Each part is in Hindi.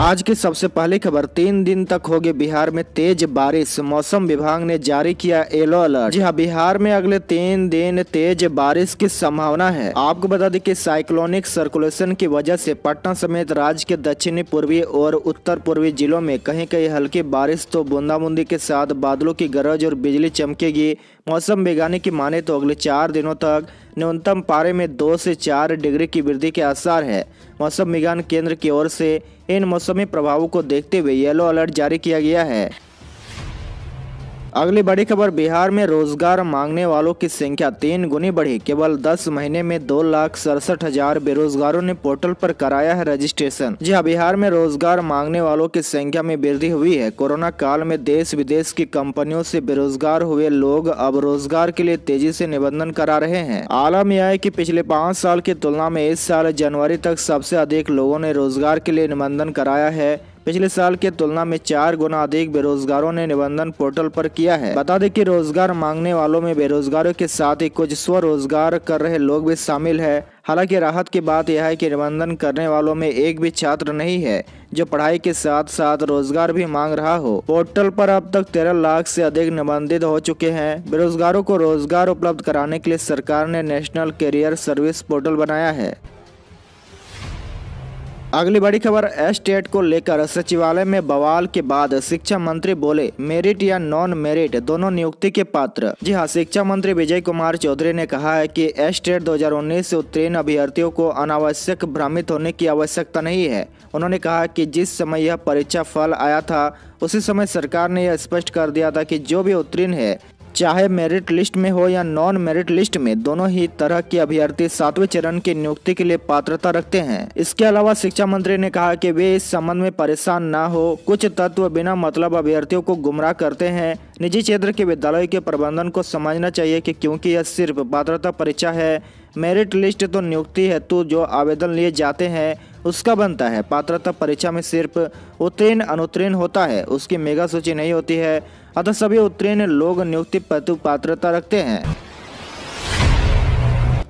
आज की सबसे पहली खबर तीन दिन तक होगी बिहार में तेज बारिश मौसम विभाग ने जारी किया येलो अलर्ट जी हाँ बिहार में अगले तीन दिन तेज बारिश की संभावना है आपको बता दें कि साइक्लोनिक सर्कुलेशन की वजह से पटना समेत राज्य के दक्षिणी पूर्वी और उत्तर पूर्वी जिलों में कहीं कहीं हल्की बारिश तो बूंदाबूंदी के साथ बादलों की गरज और बिजली चमकेगी मौसम वैज्ञानिक की माने तो अगले चार दिनों तक न्यूनतम पारे में दो से चार डिग्री की वृद्धि के आसार है मौसम विज्ञान केंद्र की ओर से इन मौसमी प्रभावों को देखते हुए येलो अलर्ट जारी किया गया है अगली बड़ी खबर बिहार में रोजगार मांगने वालों की संख्या तीन गुनी बढ़ी केवल 10 महीने में दो लाख सड़सठ हजार बेरोजगारों ने पोर्टल पर कराया है रजिस्ट्रेशन जी हाँ बिहार में रोजगार मांगने वालों की संख्या में वृद्धि हुई है कोरोना काल में देश विदेश की कंपनियों से बेरोजगार हुए लोग अब रोजगार के लिए तेजी से निबंधन करा रहे हैं आलम यह है की पिछले पाँच साल की तुलना में इस साल जनवरी तक सबसे अधिक लोगों ने रोजगार के लिए निबंधन कराया है पिछले साल के तुलना में चार गुना अधिक बेरोजगारों ने निबंधन पोर्टल पर किया है बता दें कि रोजगार मांगने वालों में बेरोजगारों के साथ ही कुछ स्वरोजगार कर रहे लोग भी शामिल है हालांकि राहत की बात यह है कि निबंधन करने वालों में एक भी छात्र नहीं है जो पढ़ाई के साथ साथ रोजगार भी मांग रहा हो पोर्टल पर अब तक तेरह लाख से अधिक निबंधित हो चुके हैं बेरोजगारों को रोजगार उपलब्ध कराने के लिए सरकार ने नेशनल करियर सर्विस पोर्टल बनाया है अगली बड़ी खबर एस्टेट को लेकर सचिवालय में बवाल के बाद शिक्षा मंत्री बोले मेरिट या नॉन मेरिट दोनों नियुक्ति के पात्र जी हाँ शिक्षा मंत्री विजय कुमार चौधरी ने कहा है कि एस्टेट 2019 से उत्तीर्ण अभ्यर्थियों को अनावश्यक भ्रमित होने की आवश्यकता नहीं है उन्होंने कहा कि जिस समय यह परीक्षा फल आया था उसी समय सरकार ने यह स्पष्ट कर दिया था कि जो भी उत्तीर्ण है चाहे मेरिट लिस्ट में हो या नॉन मेरिट लिस्ट में दोनों ही तरह के अभ्यर्थी सातवें चरण की नियुक्ति के लिए पात्रता रखते हैं इसके अलावा शिक्षा मंत्री ने कहा कि वे इस संबंध में परेशान न हो कुछ तत्व बिना मतलब अभ्यर्थियों को गुमराह करते हैं निजी क्षेत्र के विद्यालयों के प्रबंधन को समझना चाहिए कि क्योंकि यह सिर्फ पात्रता परीक्षा है मेरिट लिस्ट तो नियुक्ति हेतु जो आवेदन लिए जाते हैं उसका बनता है पात्रता परीक्षा में सिर्फ उत्तीर्ण अनुत्तीर्ण होता है उसकी मेगा सूची नहीं होती है अतः सभी उत्तीर्ण लोग नियुक्ति पत्र पात्रता रखते हैं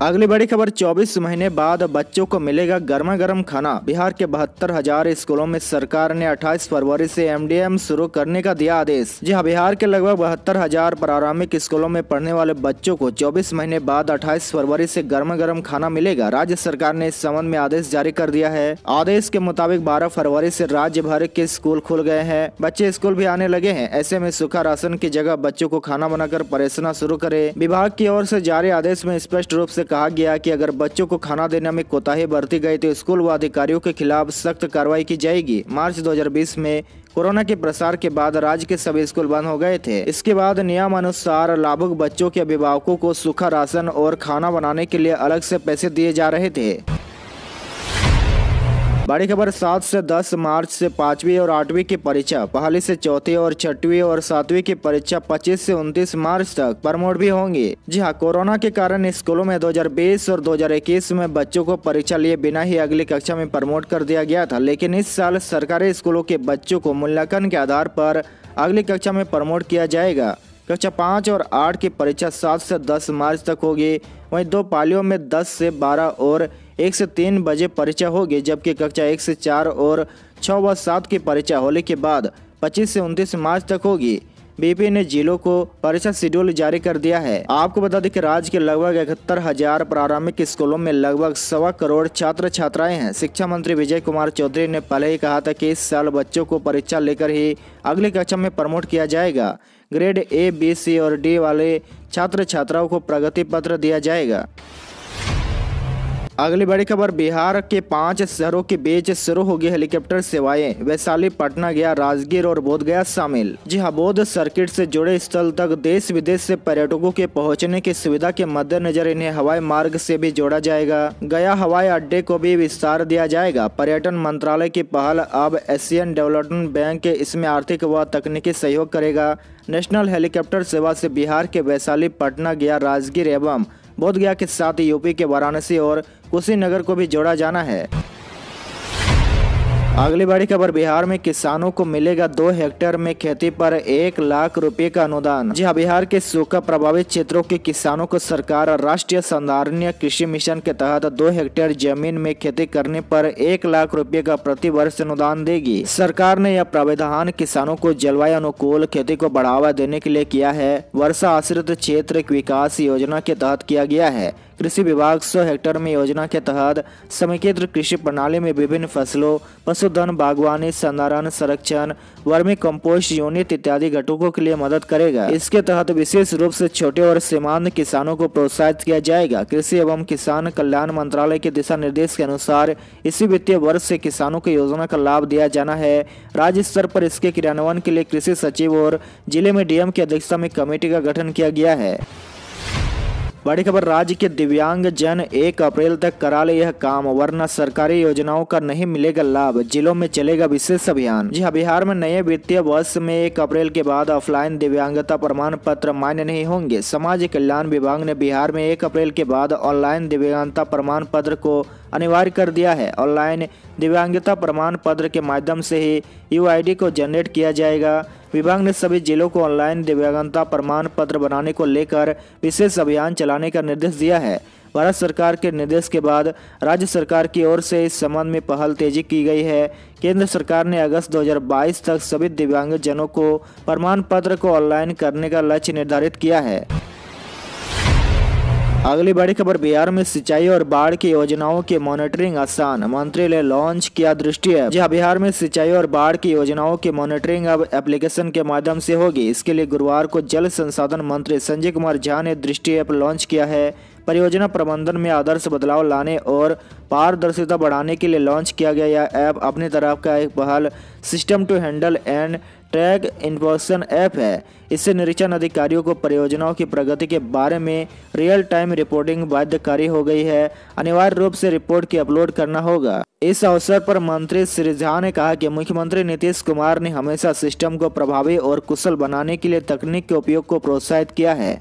अगली बड़ी खबर 24 महीने बाद बच्चों को मिलेगा गर्मा गर्म खाना बिहार के बहत्तर हजार स्कूलों में सरकार ने 28 फरवरी से एमडीएम शुरू करने का दिया आदेश जी हाँ बिहार के लगभग बहत्तर हजार प्रारंभिक स्कूलों में पढ़ने वाले बच्चों को 24 महीने बाद 28 फरवरी से गर्मा गर्म खाना मिलेगा राज्य सरकार ने इस संबंध में आदेश जारी कर दिया है आदेश के मुताबिक बारह फरवरी ऐसी राज्य भर के स्कूल खुल गए हैं बच्चे स्कूल भी आने लगे हैं ऐसे में सूखा राशन की जगह बच्चों को खाना बनाकर परेशाना शुरू करे विभाग की ओर ऐसी जारी आदेश में स्पष्ट रूप ऐसी कहा गया कि अगर बच्चों को खाना देने में कोताही बरती गई तो स्कूल व अधिकारियों के खिलाफ सख्त कार्रवाई की जाएगी मार्च 2020 में कोरोना के प्रसार के बाद राज्य के सभी स्कूल बंद हो गए थे इसके बाद नियमानुसार लाभुक बच्चों के अभिभावकों को सूखा राशन और खाना बनाने के लिए अलग से पैसे दिए जा रहे थे बड़ी खबर सात से दस मार्च से पांचवी और आठवीं की परीक्षा पहली से चौथी और छठवीं और सातवीं की परीक्षा पच्चीस से उनतीस मार्च तक प्रमोट भी होंगी जी हाँ कोरोना के कारण स्कूलों में 2020 और 2021 में बच्चों को परीक्षा लिए बिना ही अगली कक्षा में प्रमोट कर दिया गया था लेकिन इस साल सरकारी स्कूलों के बच्चों को मूल्यांकन के आधार पर अगली कक्षा में प्रमोट किया जाएगा कक्षा पाँच और आठ की परीक्षा सात से दस मार्च तक होगी वहीं दो पालियों में दस से बारह और एक से तीन बजे परीक्षा होगी जबकि कक्षा एक से चार और छः व सात की परीक्षा होने के बाद पच्चीस से उनतीस मार्च तक होगी बीपी ने जिलों को परीक्षा शेड्यूल जारी कर दिया है आपको बता दें कि राज्य के लगभग इकहत्तर हजार प्रारंभिक स्कूलों में लगभग सवा करोड़ छात्र छात्राएं हैं शिक्षा मंत्री विजय कुमार चौधरी ने पहले ही कहा था कि इस साल बच्चों को परीक्षा लेकर ही अगली कक्षा में प्रमोट किया जाएगा ग्रेड ए बी सी और डी वाले छात्र छात्राओं को प्रगति पत्र दिया जाएगा अगली बड़ी खबर बिहार के पांच शहरों के बीच शुरू होगी हेलीकॉप्टर सेवाएं वैशाली पटना गया राजगीर और बोध गया शामिल जी हाँ बोध सर्किट से जुड़े स्थल तक देश विदेश से पर्यटकों के पहुंचने की सुविधा के मद्देनजर इन्हें हवाई मार्ग से भी जोड़ा जाएगा गया हवाई अड्डे को भी विस्तार दिया जाएगा पर्यटन मंत्रालय की पहल अब एशियन डेवलपमेंट बैंक इसमें आर्थिक व तकनीकी सहयोग करेगा नेशनल हेलीकॉप्टर सेवा से बिहार के वैशाली पटना गया राजगीर एवं बोधगया के साथ यूपी के वाराणसी और कुशीनगर को भी जोड़ा जाना है अगली बड़ी खबर बिहार में किसानों को मिलेगा दो हेक्टेयर में खेती पर एक लाख रुपए का अनुदान जी हाँ बिहार के सूखा प्रभावित क्षेत्रों के किसानों को सरकार राष्ट्रीय संधारणीय कृषि मिशन के तहत दो हेक्टेयर जमीन में खेती करने पर एक लाख रुपए का प्रति वर्ष अनुदान देगी सरकार ने यह प्रावधान किसानों को जलवायु अनुकूल खेती को बढ़ावा देने के लिए किया है वर्षा आश्रित क्षेत्र विकास योजना के तहत किया गया है कृषि विभाग सौ हेक्टेयर में योजना के तहत समेकित कृषि प्रणाली में विभिन्न फसलों पशुधन बागवानी संधारण संरक्षण वर्मी कंपोस्ट यूनिट इत्यादि घटकों के लिए मदद करेगा इसके तहत विशेष रूप से छोटे और सीमांत किसानों को प्रोत्साहित किया जाएगा कृषि एवं किसान कल्याण मंत्रालय के दिशा निर्देश के अनुसार इसी वित्तीय वर्ष से किसानों को योजना का लाभ दिया जाना है राज्य स्तर पर इसके क्रियान्वयन के लिए कृषि सचिव और जिले में डीएम की अध्यक्षता में कमेटी का गठन किया गया है बड़ी खबर राज्य के दिव्यांग जन एक अप्रैल तक करा ले यह काम वरना सरकारी योजनाओं का नहीं मिलेगा लाभ जिलों में चलेगा विशेष अभियान जी हाँ बिहार में नए वित्तीय वर्ष में एक अप्रैल के बाद ऑफलाइन दिव्यांगता प्रमाण पत्र मान्य नहीं होंगे समाज कल्याण विभाग ने बिहार में एक अप्रैल के बाद ऑनलाइन दिव्यांगता प्रमाण पत्र को अनिवार्य कर दिया है ऑनलाइन दिव्यांगता प्रमाण पत्र के माध्यम से ही यू को जनरेट किया जाएगा विभाग ने सभी जिलों को ऑनलाइन दिव्यांगता प्रमाण पत्र बनाने को लेकर विशेष अभियान चलाने का निर्देश दिया है भारत सरकार के निर्देश के बाद राज्य सरकार की ओर से इस संबंध में पहल तेजी की गई है केंद्र सरकार ने अगस्त 2022 तक सभी दिव्यांगजनों को प्रमाण पत्र को ऑनलाइन करने का लक्ष्य निर्धारित किया है अगली बड़ी खबर बिहार में सिंचाई और बाढ़ की योजनाओं की मॉनिटरिंग आसान मंत्री ने लॉन्च किया दृष्टि है जहाँ बिहार में सिंचाई और बाढ़ की योजनाओं की मॉनिटरिंग अब एप्लीकेशन के माध्यम से होगी इसके लिए गुरुवार को जल संसाधन मंत्री संजय कुमार झा ने दृष्टि ऐप लॉन्च किया है परियोजना प्रबंधन में आदर्श बदलाव लाने और पारदर्शिता बढ़ाने के लिए लॉन्च किया गया यह ऐप अपनी तरफ का एक पहल system to handle and track information app है इससे निरीक्षण अधिकारियों को परियोजनाओं की प्रगति के बारे में रियल टाइम रिपोर्टिंग बाध्यकारी हो गई है अनिवार्य रूप से रिपोर्ट की अपलोड करना होगा इस अवसर पर मंत्री श्री झा ने कहा कि मुख्यमंत्री नीतीश कुमार ने हमेशा सिस्टम को प्रभावी और कुशल बनाने के लिए तकनीक के उपयोग को प्रोत्साहित किया है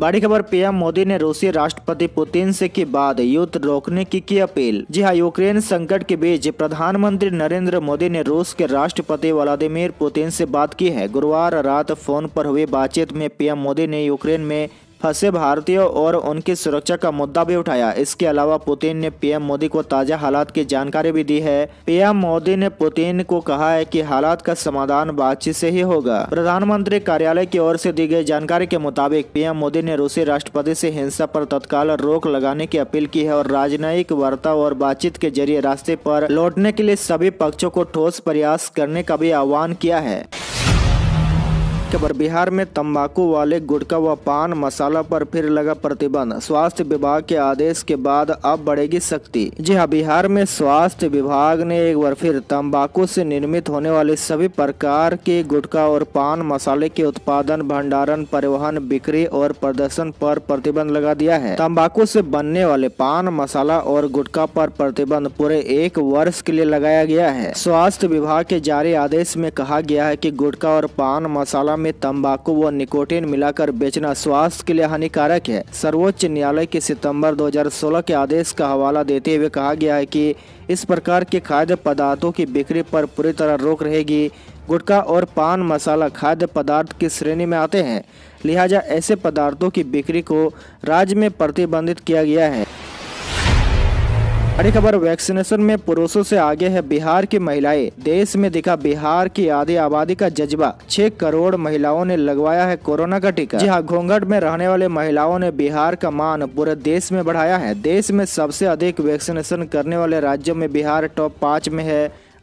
बड़ी खबर पीएम मोदी ने रूसी राष्ट्रपति पुतिन से की बाद युद्ध रोकने की की अपील जी हाँ यूक्रेन संकट के बीच प्रधानमंत्री नरेंद्र मोदी ने रूस के राष्ट्रपति व्लादिमीर पुतिन से बात की है गुरुवार रात फोन पर हुई बातचीत में पीएम मोदी ने यूक्रेन में फंसे भारतीयों और उनकी सुरक्षा का मुद्दा भी उठाया इसके अलावा पुतिन ने पीएम मोदी को ताजा हालात की जानकारी भी दी है पीएम मोदी ने पुतिन को कहा है कि हालात का समाधान बातचीत से ही होगा प्रधानमंत्री कार्यालय की ओर से दी गई जानकारी के मुताबिक पीएम मोदी ने रूसी राष्ट्रपति से हिंसा पर तत्काल रोक लगाने की अपील की है और राजनयिक वार्ता और बातचीत के जरिए रास्ते पर लौटने के लिए सभी पक्षों को ठोस प्रयास करने का भी आह्वान किया है खबर बिहार में तंबाकू वाले गुटखा व पान मसाला पर फिर लगा प्रतिबंध स्वास्थ्य विभाग के आदेश के बाद अब बढ़ेगी सख्ती जी हाँ बिहार में स्वास्थ्य विभाग ने एक बार फिर तंबाकू से निर्मित होने वाले सभी प्रकार के गुटखा और पान मसाले के उत्पादन भंडारण परिवहन बिक्री और प्रदर्शन पर प्रतिबंध लगा दिया है तम्बाकू ऐसी बनने वाले पान मसाला और गुटखा पर प्रतिबंध पूरे एक वर्ष के लिए लगाया गया है स्वास्थ्य विभाग के जारी आदेश में कहा गया है की गुटखा और पान मसाला में तंबाकू व निकोटीन मिलाकर बेचना स्वास्थ्य के लिए हानिकारक है सर्वोच्च न्यायालय के सितंबर 2016 के आदेश का हवाला देते हुए कहा गया है कि इस प्रकार के खाद्य पदार्थों की बिक्री पर पूरी तरह रोक रहेगी गुटखा और पान मसाला खाद्य पदार्थ की श्रेणी में आते हैं लिहाजा ऐसे पदार्थों की बिक्री को राज्य में प्रतिबंधित किया गया है बड़ी खबर वैक्सीनेशन में पुरुषों से आगे है बिहार की महिलाएं देश में दिखा बिहार की आधी आबादी का जज्बा छह करोड़ महिलाओं ने लगवाया है कोरोना का टीका जी हाँ घोंघट में रहने वाले महिलाओं ने बिहार का मान पूरे देश में बढ़ाया है देश में सबसे अधिक वैक्सीनेशन करने वाले राज्यों में बिहार टॉप पाँच में है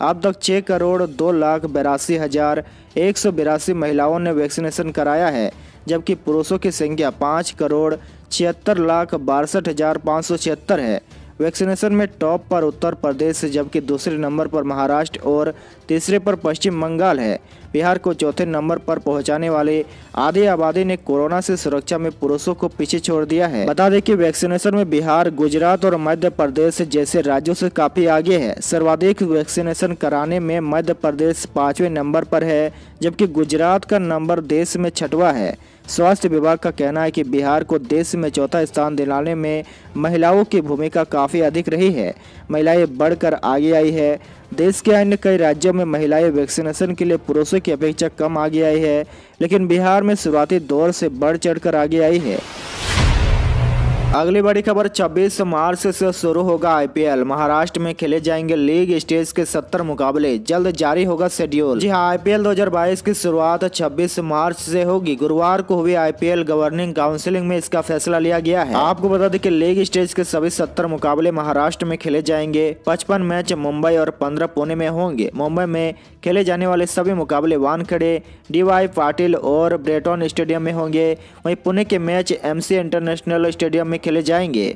अब तक छह करोड़ दो लाख बेरासी हजार एक सौ बिरासी महिलाओं ने वैक्सीनेशन कराया है जबकि पुरुषों की संख्या पाँच करोड़ छिहत्तर लाख बासठ हजार पाँच सौ छिहत्तर है वैक्सीनेशन में टॉप पर उत्तर प्रदेश जबकि दूसरे नंबर पर महाराष्ट्र और तीसरे पर पश्चिम बंगाल है बिहार को चौथे नंबर पर पहुंचाने वाले आधे आबादी ने कोरोना से सुरक्षा में पुरुषों को पीछे छोड़ दिया है बता दें कि वैक्सीनेशन में बिहार गुजरात और मध्य प्रदेश जैसे राज्यों से काफी आगे है सर्वाधिक वैक्सीनेशन कराने में मध्य प्रदेश पांचवें नंबर पर है जबकि गुजरात का नंबर देश में छठवा है स्वास्थ्य विभाग का कहना है कि बिहार को देश में चौथा स्थान दिलाने में महिलाओं की भूमिका काफ़ी अधिक रही है महिलाएं बढ़कर आगे आई है देश के अन्य कई राज्यों में महिलाएं वैक्सीनेशन के लिए पुरुषों की अपेक्षा कम आगे आई है लेकिन बिहार में शुरुआती दौर से बढ़ चढ़ आगे आई है अगली बड़ी खबर 26 मार्च से शुरू होगा आईपीएल महाराष्ट्र में खेले जाएंगे लीग स्टेज के 70 मुकाबले जल्द जारी होगा शेड्यूल जी हाँ आईपीएल 2022 की शुरुआत 26 मार्च से होगी गुरुवार को हुई आईपीएल गवर्निंग काउंसिलिंग में इसका फैसला लिया गया है आपको बता दें कि लीग स्टेज के सभी सत्तर मुकाबले महाराष्ट्र में खेले जाएंगे पचपन मैच मुंबई और पंद्रह पुणे में होंगे मुंबई में खेले जाने वाले सभी मुकाबले वानखेड़े डीवाई पाटिल और ब्रेटॉन स्टेडियम में होंगे वहीं पुणे के मैच एमसी इंटरनेशनल स्टेडियम में खेले जाएंगे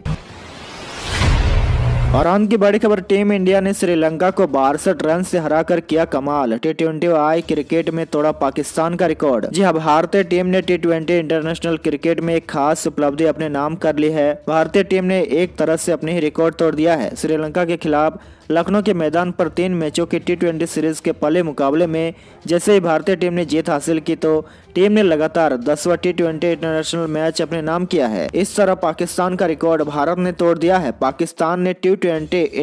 और अंत की बड़ी खबर टीम इंडिया ने श्रीलंका को बासठ रन से हराकर किया कमाल टी ट्वेंटी आई क्रिकेट में तोड़ा पाकिस्तान का रिकॉर्ड जी हाँ भारतीय टीम ने टी ट्वेंटी इंटरनेशनल क्रिकेट में एक खास उपलब्धि अपने नाम कर ली है भारतीय टीम ने एक तरह से अपने ही रिकॉर्ड तोड़ दिया है श्रीलंका के खिलाफ लखनऊ के मैदान पर तीन मैचों की टी सीरीज के पहले मुकाबले में जैसे ही भारतीय टीम ने जीत हासिल की तो टीम ने लगातार दसवा टी इंटरनेशनल मैच अपने नाम किया है इस तरह पाकिस्तान का रिकॉर्ड भारत ने तोड़ दिया है पाकिस्तान ने टी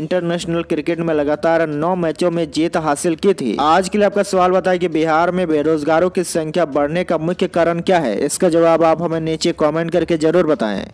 इंटरनेशनल क्रिकेट में लगातार नौ मैचों में जीत हासिल की थी आज के लिए आपका सवाल बताए की बिहार में बेरोजगारों की संख्या बढ़ने का मुख्य कारण क्या है इसका जवाब आप हमें नीचे कॉमेंट करके जरूर बताए